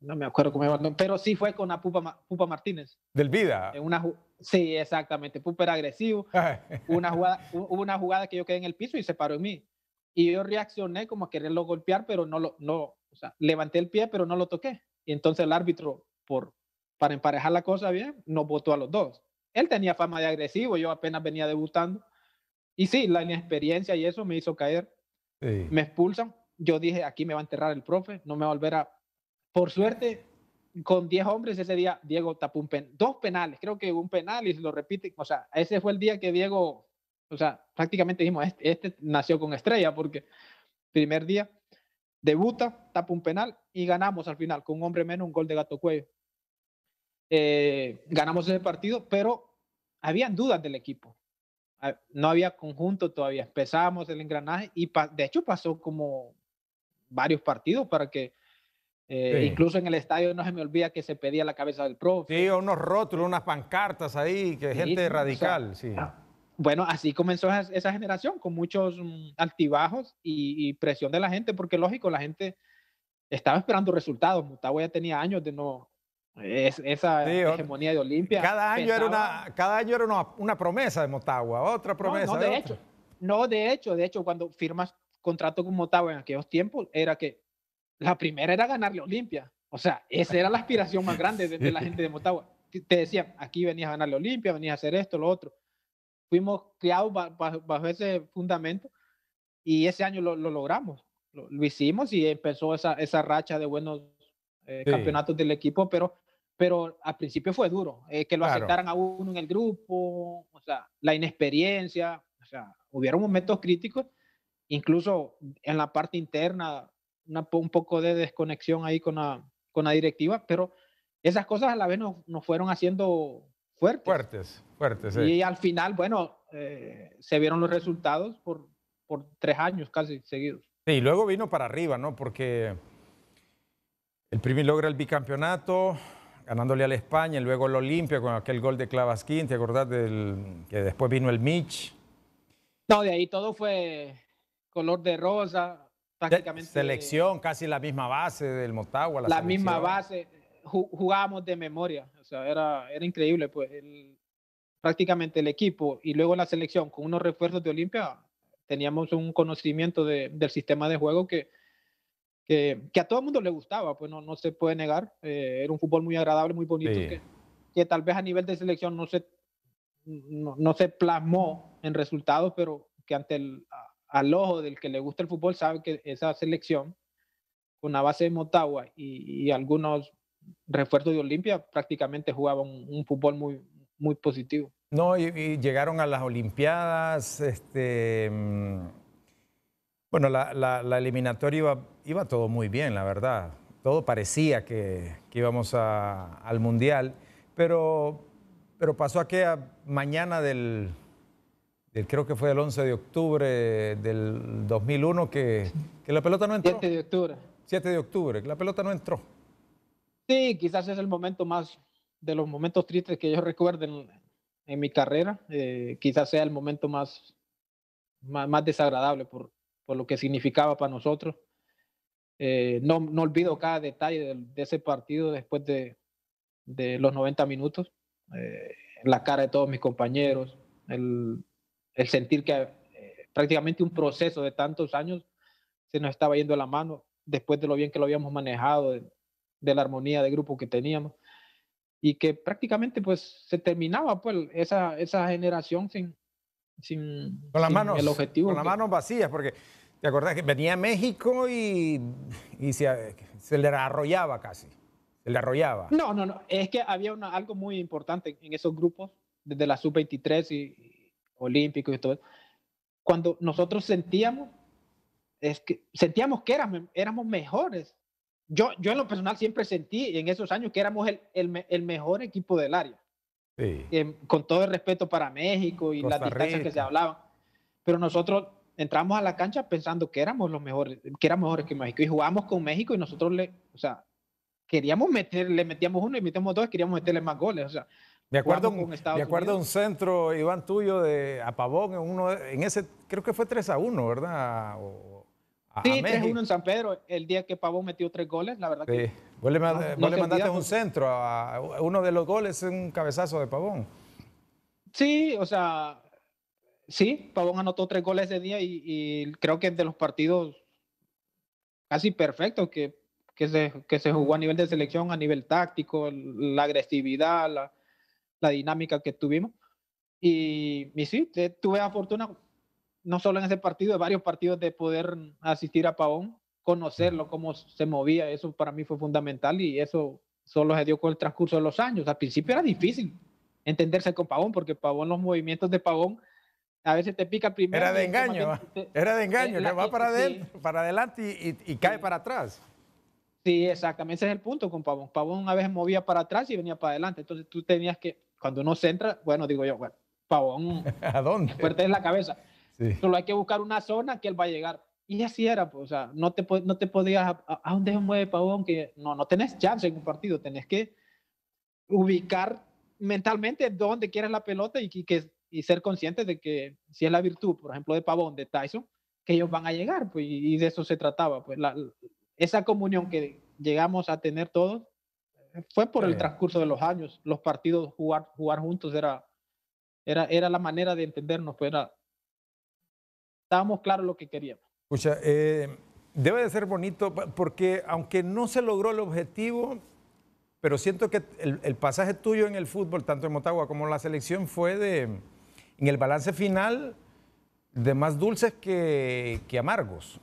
[SPEAKER 2] no me acuerdo cómo abandonó, pero sí fue con la Pupa, Pupa Martínez. Del Vida. una, sí, exactamente. Pupa era agresivo. una jugada, una jugada que yo quedé en el piso y se paró en mí. Y yo reaccioné como a quererlo golpear, pero no lo, no, o sea, levanté el pie, pero no lo toqué. Y entonces el árbitro, por, para emparejar la cosa bien, nos votó a los dos. Él tenía fama de agresivo, yo apenas venía debutando. Y sí, la inexperiencia y eso me hizo caer. Me expulsan. Yo dije, aquí me va a enterrar el profe, no me va a volver a por suerte, con 10 hombres ese día, Diego tapó un dos penales, creo que un penal y se lo repite. O sea, ese fue el día que Diego, o sea, prácticamente dijimos, este, este, nació con estrella porque primer día debuta, tapa un penal y ganamos al final con un hombre menos un gol de Gato Cuello. Eh, ganamos ese partido, pero habían dudas del equipo. Ah, no había conjunto todavía. empezamos el engranaje y de hecho pasó como varios partidos para que eh, incluso en el estadio no se me olvida que se pedía la cabeza del profe. Sí, unos rótulos, unas pancartas ahí, que gente radical, sí. Ah, bueno, así comenzó esa, generación, con muchos mm, altibajos y, presión de la gente, porque lógico, la gente estaba esperando resultados. Motagua ya tenía años de no...
[SPEAKER 1] esa hegemonía de
[SPEAKER 2] Olimpia. Cada año era, una,
[SPEAKER 1] cada año era una, promesa de Motagua,
[SPEAKER 2] otra promesa. No, de, de hecho, no, de hecho, de hecho, cuando firmas contrato con Motagua en aquellos tiempos, era que la primera era ganarle a Olimpia. O sea, esa era la aspiración más grande de, la gente de Motagua. Te decían, aquí venías a ganarle a Olimpia, venías a hacer esto, lo otro. Fuimos criados bajo, ese fundamento y ese año lo, logramos. Lo, hicimos y empezó esa, racha de buenos eh, campeonatos del equipo, pero, pero al principio fue duro. Eh, que lo aceptaran a uno en el grupo, o sea, la inexperiencia, o sea, hubieron momentos críticos, incluso en la parte interna un poco de desconexión ahí con la, directiva, pero esas cosas a la vez nos, nos fueron haciendo fuertes.
[SPEAKER 1] Fuertes, fuertes. Y
[SPEAKER 2] al final, bueno, eh, se vieron los resultados por, tres años casi seguidos.
[SPEAKER 1] y luego vino para arriba, ¿no? Porque el primer logra el bicampeonato, ganándole al España, y luego el Olimpia con aquel gol de Clavasquín, ¿te acordás del que después vino el Mitch?
[SPEAKER 2] No, de ahí todo fue color de rosa,
[SPEAKER 1] prácticamente. Selección, casi la misma base del Motagua. La, misma base,
[SPEAKER 2] jugábamos de memoria, o sea, era, increíble, pues,
[SPEAKER 1] prácticamente el equipo y luego la
[SPEAKER 2] selección con unos refuerzos de Olimpia, teníamos un conocimiento del sistema de juego que, que, a todo el mundo le gustaba, pues no, se puede negar, eh, era un fútbol muy agradable, muy bonito, que, tal vez a nivel de selección no se, no se plasmó en resultados, pero que ante el, al ojo del que le gusta el fútbol sabe que esa selección, con la base de Motagua y, algunos refuerzos de Olimpia, prácticamente jugaban un, fútbol muy, muy positivo.
[SPEAKER 1] No, y, llegaron a las Olimpiadas, este, mm, bueno, la, eliminatoria iba, todo muy bien, la verdad. Todo parecía que, íbamos al Mundial, pero, pero pasó aquella mañana del, creo que fue el 11 de octubre del 2001 que, la pelota no entró. 7 de octubre. 7 de octubre, que la pelota no entró. Sí, quizás es el momento
[SPEAKER 2] más de los momentos tristes que yo recuerdo en, mi carrera. Eh, quizás sea el momento más, más, desagradable por, por, lo que significaba para nosotros. Eh, no, no, olvido cada detalle de, ese partido después de, de los 90 minutos. Eh, la cara de todos mis compañeros, el, el sentir que eh, prácticamente un proceso de tantos años se nos estaba yendo a la mano después de lo bien que lo habíamos manejado, de, la armonía de grupo que teníamos y que prácticamente pues se terminaba pues esa, generación sin,
[SPEAKER 1] sin, con las manos, el objetivo. Con las manos vacías, porque te acordás que venía a México y, se, le arrollaba casi, se le arrollaba. No, no, no,
[SPEAKER 2] es que había una, algo muy importante en esos grupos, desde la sub-23 y, olímpicos y todo, cuando nosotros sentíamos, es que, sentíamos que éramos, éramos mejores. Yo, yo en lo personal siempre sentí en esos años que éramos el, mejor equipo del área. Eh, con todo el respeto para México y las distancias que se hablaban. Pero nosotros entramos a la cancha pensando que éramos los mejores, que éramos mejores que México. Y jugamos con México y nosotros le, o sea, queríamos meter, le metíamos uno y metíamos
[SPEAKER 1] dos, queríamos meterle más goles. sea, me acuerdo, de un centro, Iván, tuyo de Apavón, en, en ese, creo que fue 3 a 1, ¿verdad?
[SPEAKER 2] sí, 3 a 1 en
[SPEAKER 1] San Pedro, el día que Pavón metió tres goles, la verdad que. Vos le, mandaste un centro, a, uno de los goles un cabezazo de Pavón. Sí, o sea,
[SPEAKER 2] sí, Pavón anotó tres goles ese día y, creo que es de los partidos casi perfectos que se jugó a nivel de selección, a nivel táctico, la agresividad, la la dinámica que tuvimos. Y, sí, tuve la fortuna, no solo en ese partido, de varios partidos, de poder asistir a Pavón, conocerlo, cómo se movía, eso para mí fue fundamental y eso solo se dio con el transcurso de los años. Al principio era difícil entenderse con Pavón, porque Pavón, los movimientos de Pavón, a veces te pica primero. Era de engaño, era de engaño, le va para,
[SPEAKER 1] para adelante
[SPEAKER 2] y, cae para atrás. Sí, exactamente, ese es el punto con Pavón. Pavón una vez movía para atrás y venía para adelante, entonces tú tenías que cuando uno entra, bueno, digo yo, bueno, pavón. [LAUGHS] ¿A dónde? Fuerte en la cabeza. Solo hay que buscar una zona que él va a llegar. Y así era, pues, o sea, no te, no te podías, ¿a, dónde se mueve Pavón? Que no, no tenés chance en un partido, tenés que ubicar mentalmente dónde quieres la pelota y, que, y ser consciente de que si es la virtud, por ejemplo, de Pavón, de Tyson, que ellos van a llegar, pues, y, de eso se trataba, pues, esa comunión que llegamos a tener todos fue por el transcurso de los años. Los partidos jugar, jugar juntos era, era, la manera de entendernos, pues estábamos claros lo que queríamos.
[SPEAKER 1] Escucha, eh, debe de ser bonito porque aunque no se logró el objetivo, pero siento que el, pasaje tuyo en el fútbol, tanto en Motagua como en la selección, fue en el balance final, de más dulces que amargos.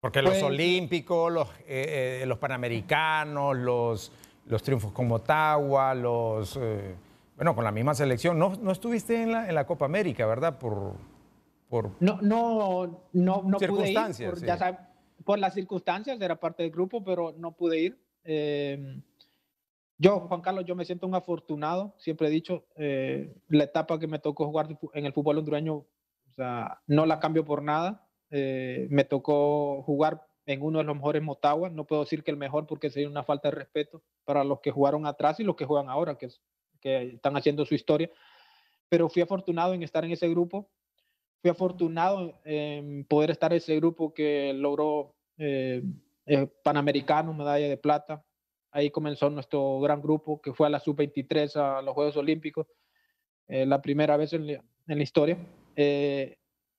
[SPEAKER 1] Porque los pues, olímpicos, los, eh, eh, los panamericanos, los, los triunfos con Motagua, los. Eh, bueno, con la misma selección. No, estuviste en la, en la Copa América, ¿verdad? Por. por no, no, no, no pude ir. Por, ya
[SPEAKER 2] por las circunstancias, era parte del grupo, pero no pude ir. Em, yo, Juan Carlos, yo me siento un afortunado, siempre he dicho, la etapa que me tocó jugar en el fútbol hondureño, o sea, no la cambio por nada eh, me tocó jugar en uno de los mejores Motagua. No puedo decir que el mejor porque sería una falta de respeto para los que jugaron atrás y los que juegan ahora, que, están haciendo su historia. Pero fui afortunado en estar en ese grupo. Fui afortunado en poder estar en ese grupo que logró eh, eh, Panamericano, medalla de plata. Ahí comenzó nuestro gran grupo que fue a la sub-23 a los Juegos Olímpicos, la primera vez en, la historia.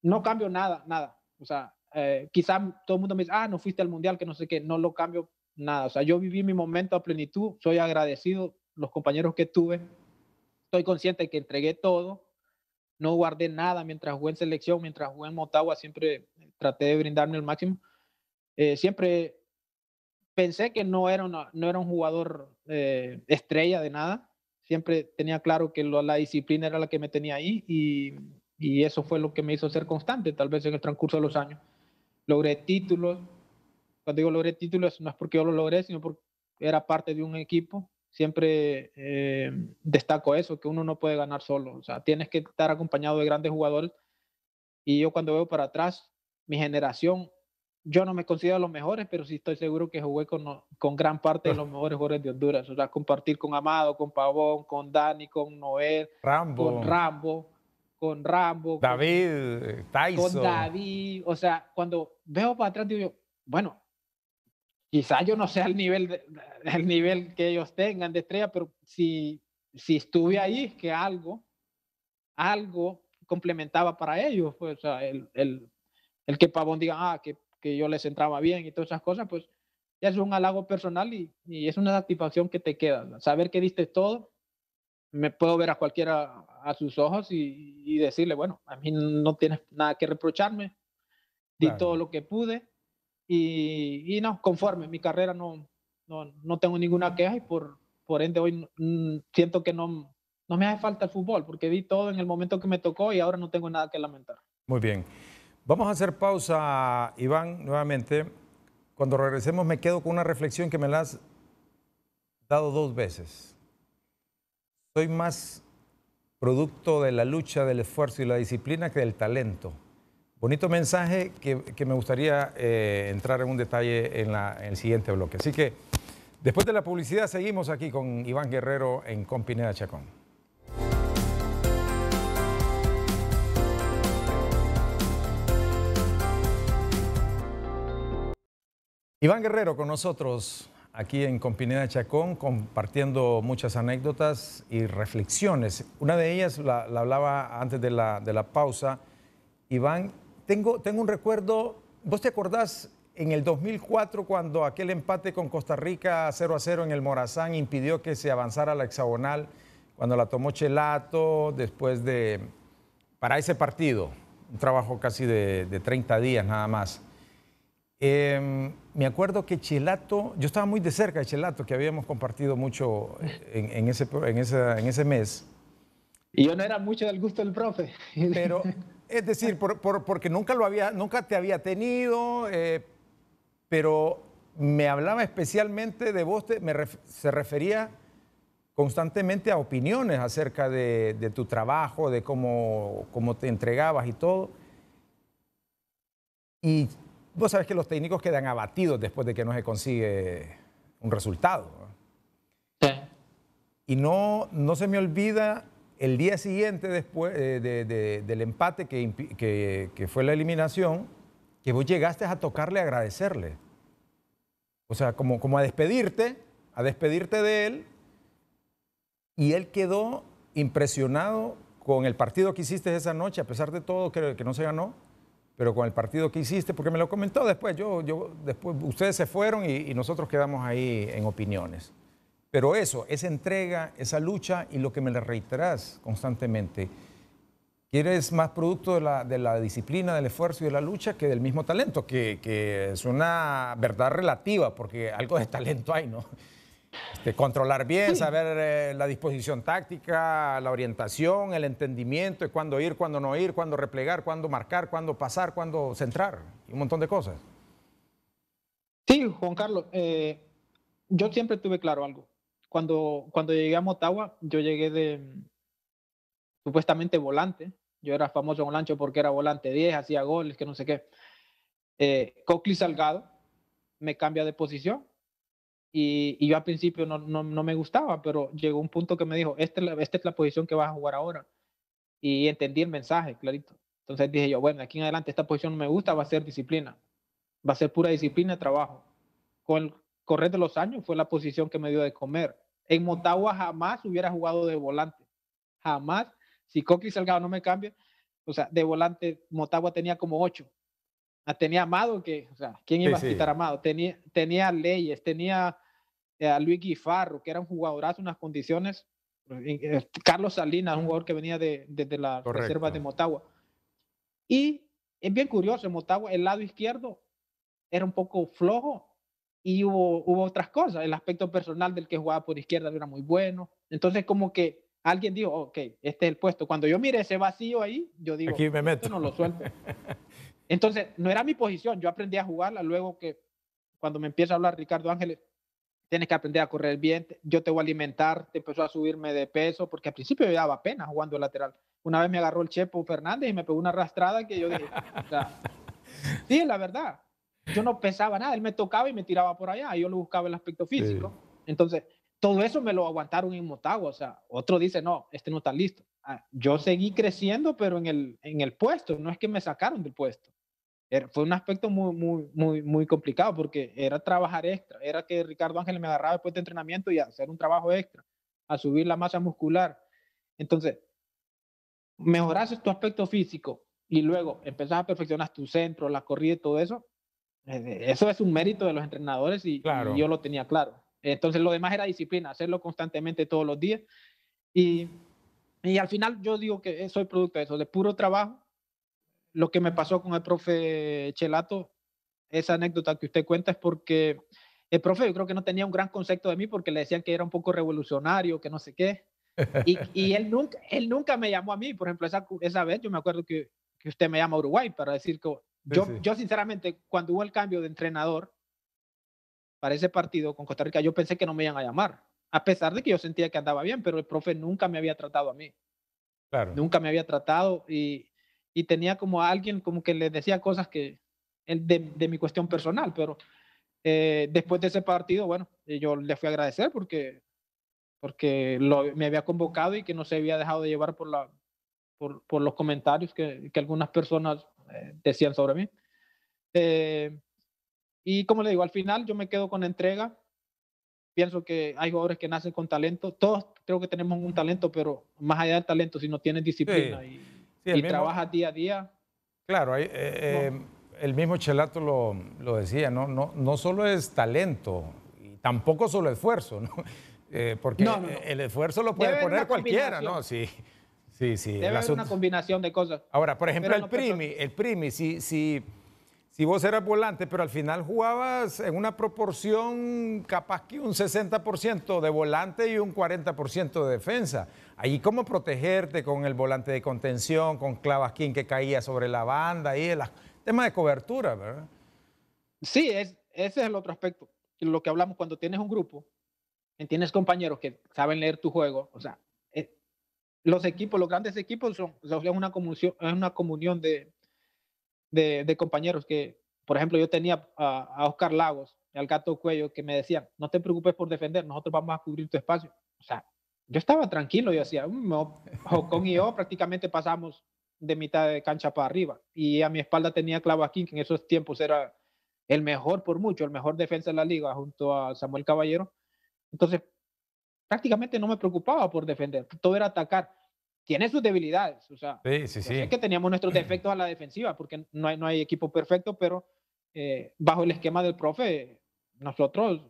[SPEAKER 2] no cambio nada, nada. O sea, eh, quizá todo el mundo me dice, ah, no fuiste al mundial, que no sé qué, no lo cambio nada. O sea, yo viví mi momento a plenitud, soy agradecido, los compañeros que tuve, estoy consciente de que entregué todo, no guardé nada mientras jugué en selección, mientras jugué en Motagua, siempre traté de brindarme el máximo. Eh, siempre pensé que no era, no era un jugador eh, estrella de nada, siempre tenía claro que la disciplina era la que me tenía ahí y y eso fue lo que me hizo ser constante, tal vez en el transcurso de los años. Logré títulos, cuando digo logré títulos no es porque yo lo logré, sino porque era parte de un equipo. Siempre eh, destaco eso, que uno no puede ganar solo, o sea, tienes que estar acompañado de grandes jugadores. Y yo cuando veo para atrás, mi generación, yo no me considero los mejores, pero sí estoy seguro que jugué con, gran parte de los [LAUGHS] mejores jugadores de Honduras. O sea, compartir con Amado, con Pavón, con Dani, con Noel, con Rambo, con Rambo. David, con, David. O sea, cuando veo para atrás, digo yo, bueno, quizás yo no sea el nivel, [LAUGHS] el nivel que ellos tengan de estrella, pero si, estuve ahí, que algo, algo complementaba para ellos. Pues, o sea, el, que Pavón diga, ah, que, yo les entraba bien y todas esas cosas, pues ya es un halago personal y, y, es una satisfacción que te queda. Saber que diste todo, me puedo ver a cualquiera a sus ojos y, decirle, bueno, a mí no tienes nada que reprocharme, di todo lo que pude y, no, conforme, mi carrera no, no, tengo ninguna queja y por, por ende hoy mm, siento que no, no me hace falta el fútbol porque vi todo en el momento que me tocó y ahora no tengo nada que lamentar.
[SPEAKER 1] Muy bien. Vamos a hacer pausa, Iván, nuevamente. Cuando regresemos me quedo con una reflexión que me la has dado dos veces. Soy más producto de la lucha, del esfuerzo y la disciplina que del talento. Bonito mensaje que, me gustaría eh, entrar en un detalle en, en, el siguiente bloque. Así que después de la publicidad seguimos aquí con Iván Guerrero en Compineda Chacón. Iván Guerrero con nosotros aquí en Compineda Chacón compartiendo muchas anécdotas y reflexiones. Una de ellas la, hablaba antes de la, de la, pausa. Iván, tengo, tengo un recuerdo, ¿vos te acordás en el 2004 cuando aquel empate con Costa Rica 0 a 0 en el Morazán impidió que se avanzara la hexagonal, cuando la tomó Chelato después de, para ese partido, un trabajo casi de, de 30 días nada más? Eh, me acuerdo que Chelato, yo estaba muy de cerca de Chelato, que habíamos compartido mucho en, ese, en, en ese mes. Y yo no era mucho del gusto del profe. [LAUGHS] Pero, es decir, porque nunca, lo había, nunca te había tenido, eh, pero me hablaba especialmente de vos, te, se refería constantemente a opiniones acerca de, de tu trabajo, de cómo, cómo te entregabas y todo. Y Vos sabés que los técnicos quedan abatidos después de que no se consigue un resultado. Y no, no se me olvida el día siguiente después eh, del empate que, que, fue la eliminación, que vos llegaste a tocarle, a agradecerle. O sea, como, como a despedirte, a despedirte de él, y él quedó impresionado con el partido que hiciste esa noche, a pesar de todo que, que no se ganó pero con el partido que hiciste, porque me lo comentó después, yo, yo después ustedes se fueron y, nosotros quedamos ahí en opiniones. Pero eso, esa entrega, esa lucha y lo que me le reiterás constantemente, quieres más producto de la, disciplina, del esfuerzo y de la lucha que del mismo talento, que, que es una verdad relativa, porque algo de talento hay, ¿no? de este, controlar bien, saber eh, la disposición táctica, la orientación, el entendimiento, cuándo ir, cuándo no ir, cuándo replegar, cuándo marcar, cuándo pasar, cuándo centrar, un montón de cosas. Sí, Juan Carlos,
[SPEAKER 2] eh, yo
[SPEAKER 1] siempre tuve claro
[SPEAKER 2] algo. Cuando, cuando llegué a Motagua, yo llegué de supuestamente volante. Yo era famoso un ancho porque era volante 10, hacía goles, que no sé qué. Eh, Cocli Salgado me cambia de posición y, yo al principio no, me gustaba, pero llegó un punto que me dijo, esta, esta es la posición que vas a jugar ahora. Y entendí el mensaje, clarito. Entonces dije yo, bueno, aquí en adelante esta posición no me gusta, va a ser disciplina. Va a ser pura disciplina, de trabajo. Con el correr de los años fue la posición que me dio de comer. En Motagua jamás hubiera jugado de volante. Jamás. Si Coqui Salgado no me cambia, o sea, de volante, Motagua tenía como ocho. Ah, tenía Amado, que, o ¿quién iba a quitar Amado? Tenía, tenía Leyes, tenía eh, a Luis Guifarro, que era un jugadorazo, unas condiciones. Eh, eh, Carlos Salinas, un jugador que venía de, la reserva de Motagua. Y es bien curioso, en Motagua el lado izquierdo era un poco flojo y hubo, hubo otras cosas. El aspecto personal del que jugaba por izquierda era muy bueno. Entonces, como que alguien dijo, ok, este es el puesto. Cuando yo mire ese vacío ahí, yo digo, Aquí me meto. no lo suelto. [LAUGHS] Entonces, no era mi posición, yo aprendí a jugarla, luego que cuando me empieza a hablar Ricardo Ángeles, tienes que aprender a correr bien, yo te voy a alimentar, te empezó a subirme de peso, porque al principio yo daba pena jugando lateral. Una vez me agarró el Chepo Fernández y me pegó una arrastrada que yo dije, o sea, [LAUGHS] sí, la verdad, yo no pesaba nada, él me tocaba y me tiraba por allá, yo lo buscaba el aspecto físico. Entonces, todo eso me lo aguantaron en Motagua, o sea, otro dice, no, este no está listo. Ah, yo seguí creciendo, pero en el, en el puesto, no es que me sacaron del puesto fue un aspecto muy, muy, muy, muy complicado porque era trabajar extra, era que Ricardo Ángel me agarraba después de entrenamiento y hacer un trabajo extra, a subir la masa muscular. Entonces, mejoras tu aspecto físico y luego empezás a perfeccionar tu centro, la corrida y todo eso, eh, eso es un mérito de los entrenadores y, yo lo tenía claro. Entonces, lo demás era disciplina, hacerlo constantemente todos los días. Y, y al final yo digo que soy producto de eso, de puro trabajo lo que me pasó con el profe Chelato, esa anécdota que usted cuenta es porque el profe yo creo que no tenía un gran concepto de mí porque le decían que era un poco revolucionario, que no sé qué. Y, él, nunca, él nunca me llamó a mí. Por ejemplo, esa, vez yo me acuerdo que, que usted me llama a Uruguay para decir que yo, yo sinceramente cuando hubo el cambio de entrenador para ese partido con Costa Rica, yo pensé que no me iban a llamar, a pesar de que yo sentía que andaba bien, pero el profe nunca me había tratado a mí. Nunca me había tratado y, y tenía como a alguien como que le decía cosas que de, de mi cuestión personal, pero eh, después de ese partido, bueno, eh, yo le fui a agradecer porque, porque me había convocado y que no se había dejado de llevar por, la, por, por los comentarios que, que algunas personas eh, decían sobre mí. y como le digo, al final yo me quedo con entrega. Pienso que hay jugadores que nacen con talento. Todos creo que tenemos un talento, pero más allá del talento, si no tienes disciplina y y día a día.
[SPEAKER 1] Claro, eh, eh, el mismo Chelato lo, decía, ¿no? ¿no? No, solo es talento, y tampoco solo esfuerzo, ¿no? [LAUGHS] Eh, porque el esfuerzo lo puede poner cualquiera, ¿no? Sí. Sí, sí. Debe haber una combinación de cosas. Ahora, por ejemplo, el primi, el primi, si, si si vos eras volante, pero al final jugabas en una proporción capaz que un 60% de volante y un 40% de defensa. Ahí cómo protegerte con el volante de contención, con Clavasquín que caía sobre la banda, y el tema de cobertura, ¿verdad? Sí, ese es el otro aspecto. Lo que hablamos cuando tienes un grupo, tienes compañeros
[SPEAKER 2] que saben leer tu juego, o sea, eh, los equipos, los grandes equipos son, una es una comunión de, de, compañeros que, por ejemplo, yo tenía a, Oscar Lagos y al Gato Cuello que me decían, no te preocupes por defender, nosotros vamos a cubrir tu espacio. O sea, yo estaba tranquilo, yo hacía, mm, Jocón y yo prácticamente pasamos de mitad de cancha para arriba. Y a mi espalda tenía Clavo King, que en esos tiempos era el mejor por mucho, el mejor defensa de la liga junto a Samuel Caballero. Entonces, prácticamente no me preocupaba por defender, todo era atacar tiene sus debilidades. O
[SPEAKER 1] sea, sí, sí, sí. que
[SPEAKER 2] teníamos nuestros defectos a la defensiva, porque no hay, equipo perfecto, pero eh, bajo el esquema del profe, nosotros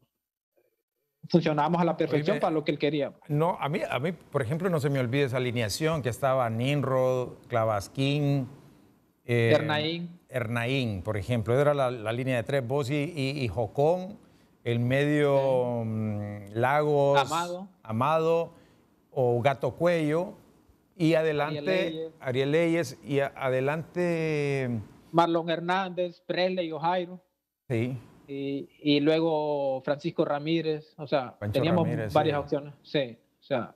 [SPEAKER 2] funcionábamos a la perfección para lo que él quería.
[SPEAKER 1] No, a mí, a mí, por ejemplo, no se me olvide esa alineación que estaba Ninrod, Clavasquín, eh, Ernaín, por ejemplo, era la, línea de tres, Bossi y, y, Jocón, el medio mm, Lagos, Amado. Amado o Gato Cuello, y adelante, Ariel Leyes, y adelante. Marlon Hernández, Presley, Ojairo. Sí.
[SPEAKER 2] Y, y, luego Francisco Ramírez. O sea, teníamos varias opciones. Sí, o sea.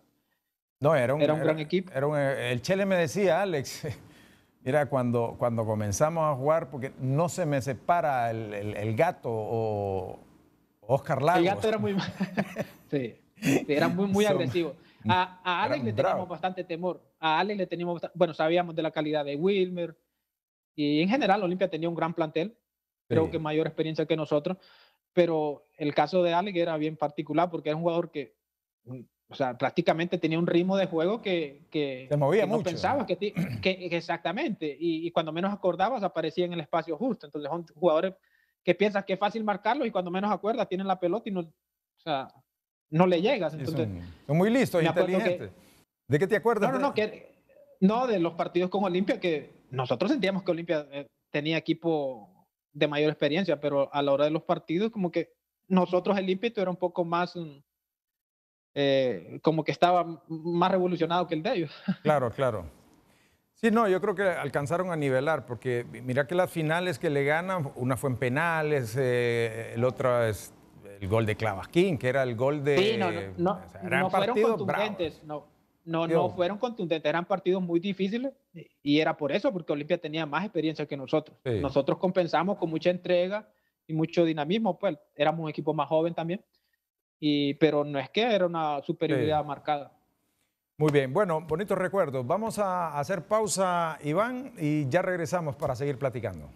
[SPEAKER 1] No, era un, era un gran equipo. Era eh, el Chele me decía, Alex, [LAUGHS] mira, cuando, cuando comenzamos a jugar, porque no se me separa el, gato o Oscar Lagos. El gato era
[SPEAKER 2] muy, [LAUGHS]
[SPEAKER 1] [LAUGHS] sí, era
[SPEAKER 2] muy, agresivo. A, a Alex le teníamos bastante temor. A Alex le teníamos, bueno, sabíamos de la calidad de Wilmer. Y en general, Olimpia tenía un gran plantel. Creo que mayor experiencia que nosotros. Pero el caso de Alex era bien particular porque era un jugador que, o sea, prácticamente tenía un ritmo de juego que. que movía mucho. No pensabas [CLEARS THROAT] que, que, exactamente. Y, y cuando menos acordabas, aparecía en el espacio justo. Entonces, son jugadores que piensas que es fácil marcarlos y cuando menos acuerdas, tienen la pelota y no. O sea, no le llegas. Entonces, son, muy listo, inteligentes. ¿De qué te acuerdas? No, no, no, que, no, de los partidos con Olimpia, que nosotros sentíamos que Olimpia eh, tenía equipo de mayor experiencia, pero a la hora de los partidos, como que nosotros el ímpetu era un poco más, mm,
[SPEAKER 1] eh, como que estaba más revolucionado que el de ellos. [LAUGHS] Claro, claro. Sí, no, yo creo que alcanzaron a nivelar, porque mira que las finales que le ganan, una fue en penales, eh, el otra es el gol de Clavasquín, que era el gol de. Sí, no, no, no, fueron contundentes,
[SPEAKER 2] no, no, no fueron contundentes, eran partidos muy difíciles y era por eso, porque Olimpia tenía más experiencia que nosotros. Nosotros compensamos con mucha entrega y mucho dinamismo, pues éramos un equipo más joven también, y, pero no es que era una
[SPEAKER 1] superioridad marcada. Muy bien, bueno, bonitos recuerdos. Vamos a hacer pausa, Iván, y ya regresamos para seguir platicando.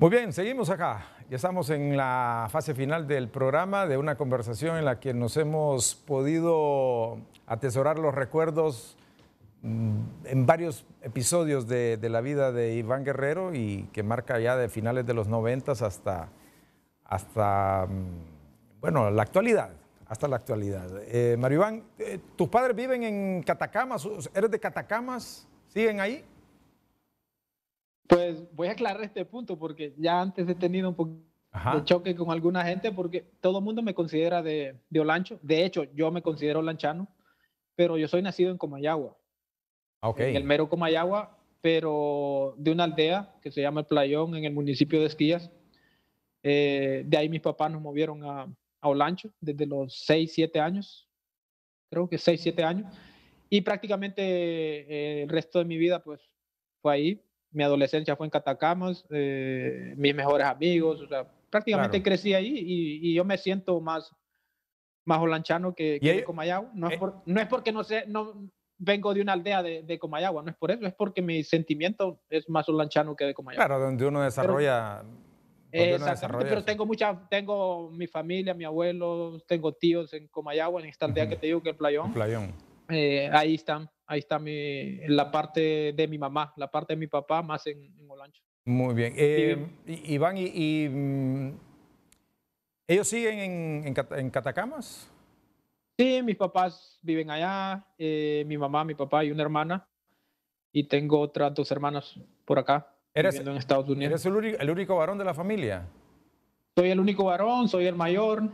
[SPEAKER 1] Muy bien, seguimos acá. Ya estamos en la fase final del programa, de una conversación en la que nos hemos podido atesorar los recuerdos mm, en varios episodios de, la vida de Iván Guerrero y que marca ya de finales de los noventas hasta, hasta, mm, bueno, la actualidad, hasta la actualidad. Eh, Mario Iván, eh, ¿tus padres viven en Catacamas? ¿Eres de Catacamas? ¿Siguen ahí? Pues voy a aclarar este punto porque ya antes he tenido un poco de
[SPEAKER 2] choque con alguna gente porque todo el mundo me considera de, Olancho. De hecho, yo me considero olanchano, pero yo soy nacido en Comayagua. Ah, en el mero Comayagua, pero de una aldea que se llama El Playón en el municipio de Esquías. Eh, de ahí mis papás nos movieron a, Olancho desde los 6, 7 años, creo que 6, 7 años. Y prácticamente eh, el resto de mi vida pues fue ahí mi adolescencia fue en Catacamas, eh, mis mejores amigos, o sea, prácticamente crecí ahí y, yo me siento más, más holanchano que, de Comayagua. No es, eh porque no sé, no vengo de una aldea de, Comayagua, no es por eso, es porque mi sentimiento es más holanchano que de Comayagua.
[SPEAKER 1] Claro, donde uno desarrolla... Pero, pero
[SPEAKER 2] tengo mucha, tengo mi familia, mi abuelo, tengo tíos en Comayagua, en esta aldea que te digo que es Playón. playón. Eh, ahí están, ahí está mi, la parte de mi mamá, la parte de mi papá más en, en
[SPEAKER 1] Olancho. Muy bien. Eh, Iván, y, mm, ¿ellos siguen en, Catacamas? Sí, mis
[SPEAKER 2] papás viven allá, eh, mi mamá, mi papá y una hermana, y tengo otras dos
[SPEAKER 1] hermanas por acá, ¿Eres, en Estados Unidos. el único, varón de la familia?
[SPEAKER 2] Soy el único varón, soy el mayor,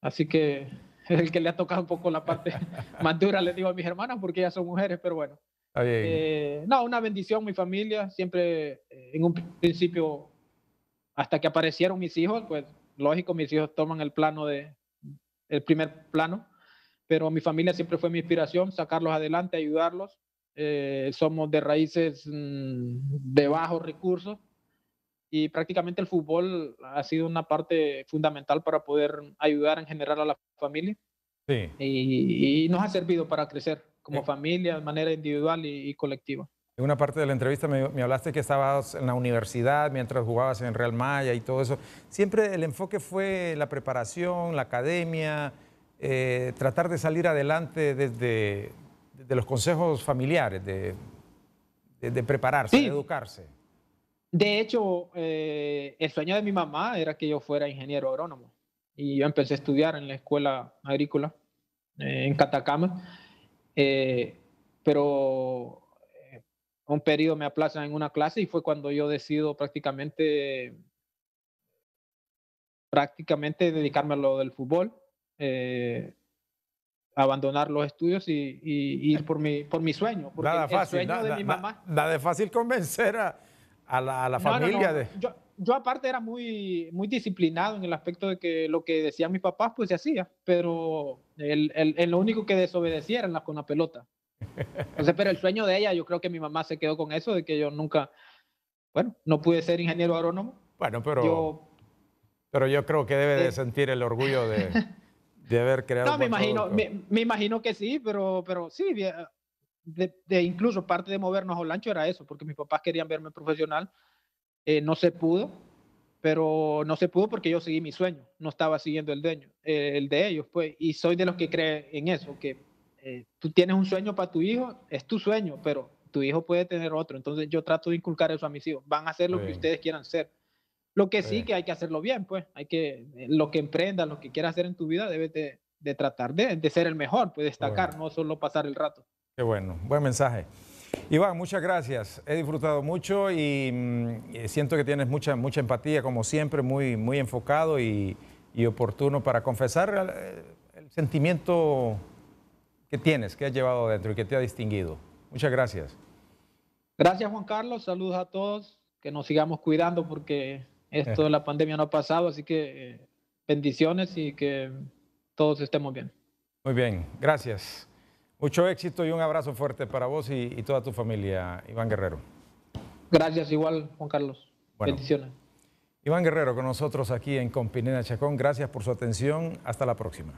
[SPEAKER 2] así que [LAUGHS] el que le ha tocado un poco la parte [LAUGHS] más dura, le digo a mis hermanas, porque ellas son mujeres, pero bueno. Eh, no, una bendición, mi familia, siempre eh, en un principio, hasta que aparecieron mis hijos, pues lógico, mis hijos toman el plano de, el primer plano, pero mi familia siempre fue mi inspiración, sacarlos adelante, ayudarlos. Eh, somos de raíces mm, de bajos recursos, y prácticamente el fútbol ha sido una parte fundamental para poder ayudar en general a la familia. Y, nos ha servido para crecer como eh. familia de manera individual y, colectiva.
[SPEAKER 1] En una parte de la entrevista me, hablaste que estabas en la universidad mientras jugabas en Real Maya y todo eso. Siempre el enfoque fue la preparación, la academia, eh, tratar de salir adelante desde, los consejos familiares, de, prepararse, sí.
[SPEAKER 2] educarse. De hecho, eh, el sueño de mi mamá era que yo fuera ingeniero agrónomo. Y yo empecé a estudiar en la escuela agrícola eh, en Catacama. Eh, pero un periodo me aplazan en una clase y fue cuando yo decido prácticamente, prácticamente dedicarme a lo del fútbol abandonar los estudios y, ir por mi, por mi sueño. Porque nada el sueño de mi mamá.
[SPEAKER 1] fácil convencer a, a la, a la familia. De...
[SPEAKER 2] Yo, yo, aparte era muy, muy disciplinado en el aspecto de que lo que decían mis papás pues se hacía, pero el, el, lo único que desobedecía era con la pelota. Entonces, pero el sueño de ella, yo creo que mi mamá se quedó con eso, de que yo nunca, bueno, no pude ser ingeniero agrónomo. Bueno, pero
[SPEAKER 1] yo, pero yo creo que debe de eh. sentir el orgullo de, de haber [LAUGHS] creado. No, me imagino, me,
[SPEAKER 2] me, imagino que sí, pero, pero sí, de, incluso parte de movernos a Olancho era eso, porque mis papás querían verme profesional, eh, no se pudo, pero no se pudo porque yo seguí mi sueño, no estaba siguiendo el, dueño, eh, el de ellos, pues, y soy de los que cree en eso, que eh, tú tienes un sueño para tu hijo, es tu sueño, pero tu hijo puede tener otro, entonces yo trato de inculcar eso a mis hijos, van a hacer lo que ustedes quieran ser. Lo que sí que hay que hacerlo bien, pues, hay que, lo que emprendas, lo que quieras hacer en tu vida, debes de, tratar de, ser el mejor, pues destacar, no solo pasar el rato.
[SPEAKER 1] Qué bueno, buen mensaje. Iván, muchas gracias. He disfrutado mucho y mm, eh, siento que tienes mucha, mucha empatía, como siempre, muy, muy enfocado y, oportuno para confesar eh, el, sentimiento que tienes, que has llevado dentro y que te ha distinguido. Muchas gracias.
[SPEAKER 2] Gracias, Juan Carlos. Saludos a todos. Que nos sigamos cuidando porque esto de eh. la pandemia no ha pasado, así que bendiciones y que todos estemos bien.
[SPEAKER 1] Muy bien, gracias. Mucho éxito y un abrazo fuerte para vos y, toda tu familia, Iván Guerrero. Gracias, igual, Juan Carlos. Bendiciones. Iván Guerrero con nosotros aquí en Compinena, Chacón. Gracias por su atención. Hasta la próxima.